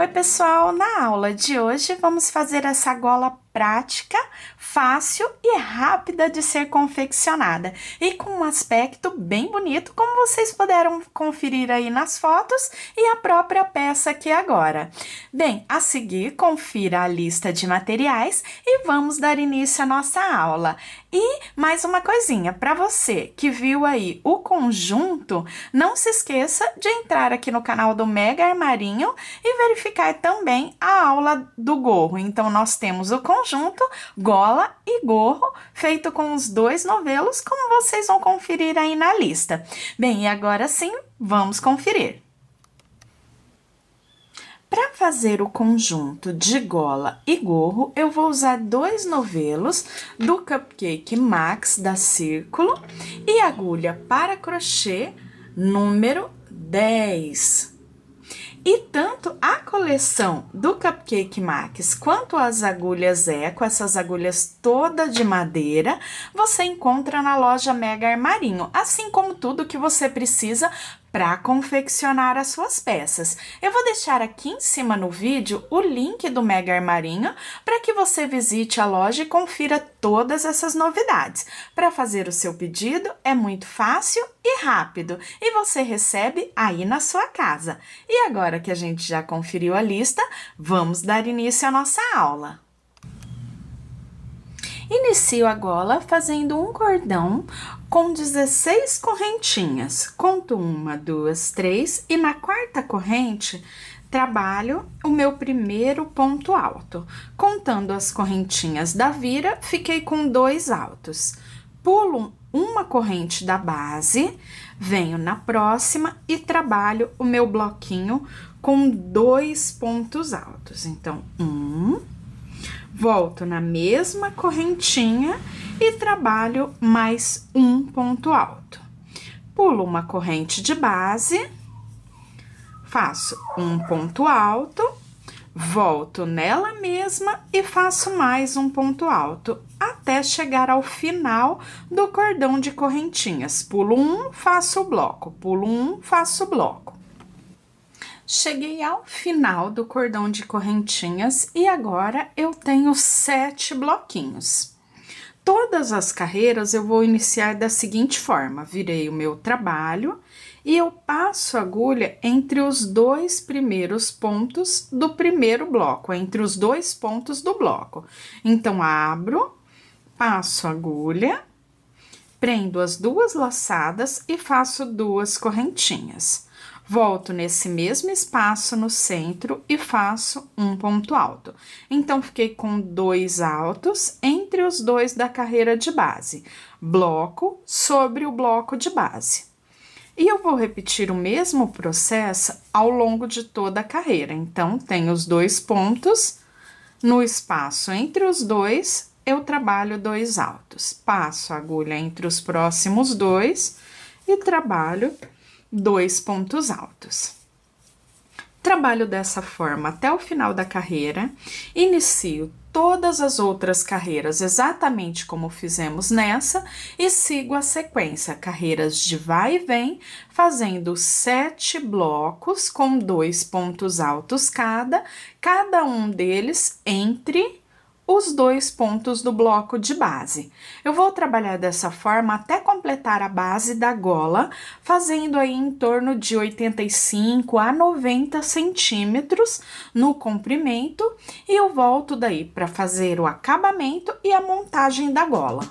Oi, pessoal! Na aula de hoje vamos fazer essa gola prática, fácil e rápida de ser confeccionada e com um aspecto bem bonito, como vocês puderam conferir aí nas fotos e a própria peça aqui agora. Bem, a seguir, confira a lista de materiais e vamos dar início à nossa aula. E mais uma coisinha, para você que viu aí o conjunto, não se esqueça de entrar aqui no canal do Mega Armarinho e verificar também a aula do gorro. Então, nós temos o conjunto, gola e gorro, feito com os dois novelos, como vocês vão conferir aí na lista. Bem, e agora sim, vamos conferir fazer o conjunto de gola e gorro, eu vou usar dois novelos do Cupcake Max da Círculo e agulha para crochê número 10. E tanto a coleção do Cupcake Max quanto as agulhas Eco, essas agulhas toda de madeira, você encontra na loja Mega Armarinho, assim como tudo que você precisa para confeccionar as suas peças. Eu vou deixar aqui em cima no vídeo o link do Mega Armarinho para que você visite a loja e confira todas essas novidades. Para fazer o seu pedido é muito fácil e rápido e você recebe aí na sua casa. E agora que a gente já conferiu a lista, vamos dar início à nossa aula. Inicio a gola fazendo um cordão com 16 correntinhas. Conto uma, duas, três e na quarta corrente trabalho o meu primeiro ponto alto. Contando as correntinhas da vira, fiquei com dois altos. Pulo uma corrente da base, venho na próxima e trabalho o meu bloquinho com dois pontos altos. Então, um, Volto na mesma correntinha e trabalho mais um ponto alto. Pulo uma corrente de base, faço um ponto alto, volto nela mesma e faço mais um ponto alto até chegar ao final do cordão de correntinhas. Pulo um, faço o bloco, pulo um, faço o bloco. Cheguei ao final do cordão de correntinhas e agora eu tenho sete bloquinhos. Todas as carreiras eu vou iniciar da seguinte forma, virei o meu trabalho e eu passo a agulha entre os dois primeiros pontos do primeiro bloco, entre os dois pontos do bloco. Então, abro, passo a agulha, prendo as duas laçadas e faço duas correntinhas. Volto nesse mesmo espaço no centro e faço um ponto alto. Então, fiquei com dois altos entre os dois da carreira de base. Bloco sobre o bloco de base. E eu vou repetir o mesmo processo ao longo de toda a carreira. Então, tenho os dois pontos. No espaço entre os dois, eu trabalho dois altos. Passo a agulha entre os próximos dois e trabalho dois pontos altos. Trabalho dessa forma até o final da carreira, inicio todas as outras carreiras exatamente como fizemos nessa e sigo a sequência, carreiras de vai e vem, fazendo sete blocos com dois pontos altos cada, cada um deles entre os dois pontos do bloco de base. Eu vou trabalhar dessa forma até completar a base da gola, fazendo aí em torno de 85 a 90 centímetros no comprimento, e eu volto daí para fazer o acabamento e a montagem da gola.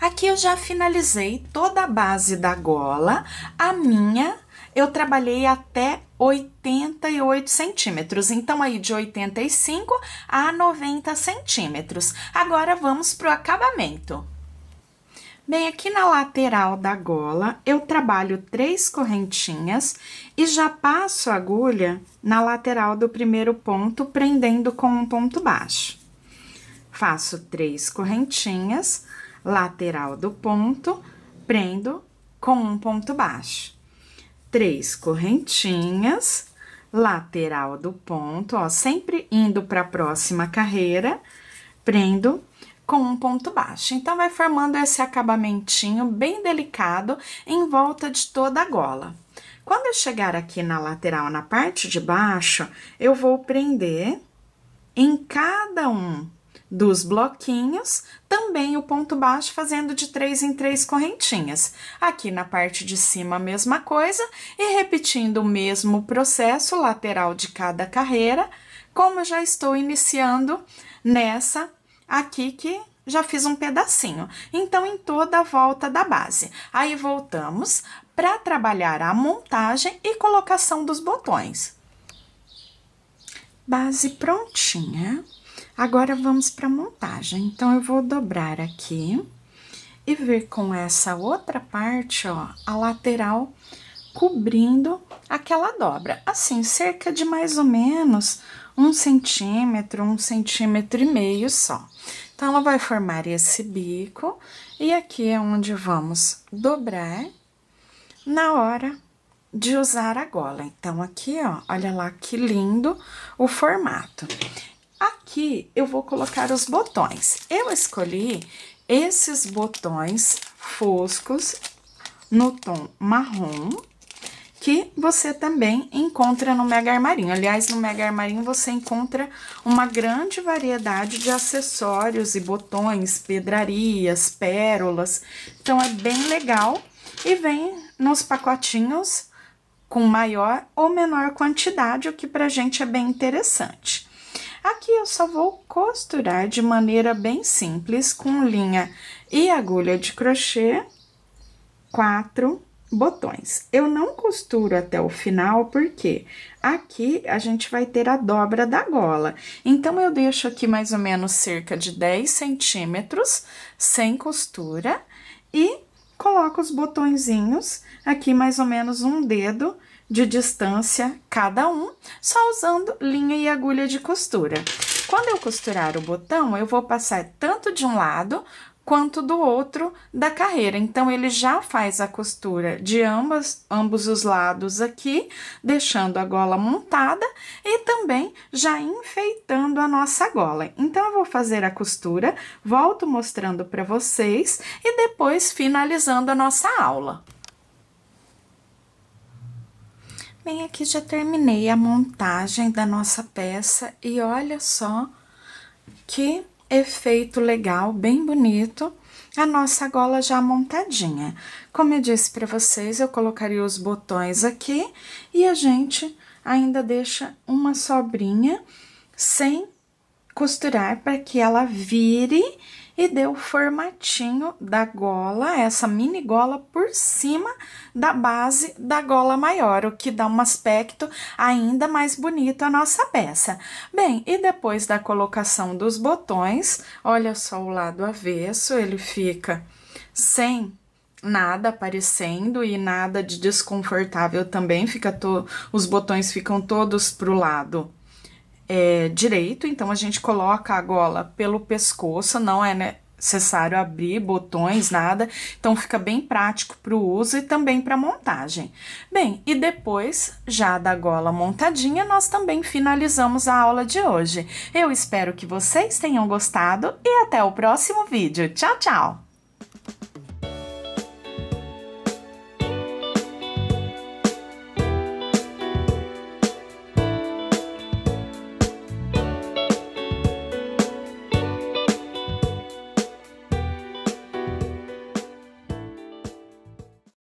Aqui eu já finalizei toda a base da gola, a minha eu trabalhei até 88 centímetros. Então, aí de 85 a 90 centímetros. Agora, vamos para o acabamento. Bem, aqui na lateral da gola, eu trabalho três correntinhas e já passo a agulha na lateral do primeiro ponto, prendendo com um ponto baixo. Faço três correntinhas, lateral do ponto, prendo com um ponto baixo três correntinhas, lateral do ponto, ó, sempre indo para a próxima carreira, prendo com um ponto baixo. Então, vai formando esse acabamentinho bem delicado em volta de toda a gola. Quando eu chegar aqui na lateral, na parte de baixo, eu vou prender em cada um dos bloquinhos, também o ponto baixo fazendo de três em três correntinhas. Aqui na parte de cima a mesma coisa e repetindo o mesmo processo lateral de cada carreira, como já estou iniciando nessa aqui que já fiz um pedacinho. Então, em toda a volta da base. Aí, voltamos para trabalhar a montagem e colocação dos botões. Base prontinha. Agora vamos para a montagem. Então, eu vou dobrar aqui e vir com essa outra parte, ó, a lateral cobrindo aquela dobra. Assim, cerca de mais ou menos um centímetro, um centímetro e meio só. Então, ela vai formar esse bico e aqui é onde vamos dobrar na hora de usar a gola. Então, aqui, ó, olha lá que lindo o formato aqui eu vou colocar os botões. Eu escolhi esses botões foscos no tom marrom, que você também encontra no Mega Armarinho. Aliás, no Mega Armarinho você encontra uma grande variedade de acessórios e botões, pedrarias, pérolas. Então, é bem legal e vem nos pacotinhos com maior ou menor quantidade, o que pra gente é bem interessante. Aqui eu só vou costurar de maneira bem simples com linha e agulha de crochê, quatro botões. Eu não costuro até o final porque aqui a gente vai ter a dobra da gola. Então, eu deixo aqui mais ou menos cerca de 10 centímetros sem costura e coloco os botõezinhos aqui mais ou menos um dedo de distância cada um, só usando linha e agulha de costura. Quando eu costurar o botão, eu vou passar tanto de um lado quanto do outro da carreira. Então, ele já faz a costura de ambas, ambos os lados aqui, deixando a gola montada e também já enfeitando a nossa gola. Então, eu vou fazer a costura, volto mostrando para vocês e depois finalizando a nossa aula. Bem, aqui já terminei a montagem da nossa peça e olha só que efeito legal, bem bonito, a nossa gola já montadinha. Como eu disse para vocês, eu colocaria os botões aqui e a gente ainda deixa uma sobrinha sem costurar para que ela vire e deu o formatinho da gola, essa mini gola por cima da base da gola maior, o que dá um aspecto ainda mais bonito à nossa peça. Bem, e depois da colocação dos botões, olha só o lado avesso, ele fica sem nada aparecendo e nada de desconfortável também, fica to... os botões ficam todos pro lado é, direito, então a gente coloca a gola pelo pescoço, não é necessário abrir botões, nada, então fica bem prático para o uso e também para montagem. Bem, e depois já da gola montadinha, nós também finalizamos a aula de hoje. Eu espero que vocês tenham gostado e até o próximo vídeo. Tchau, tchau!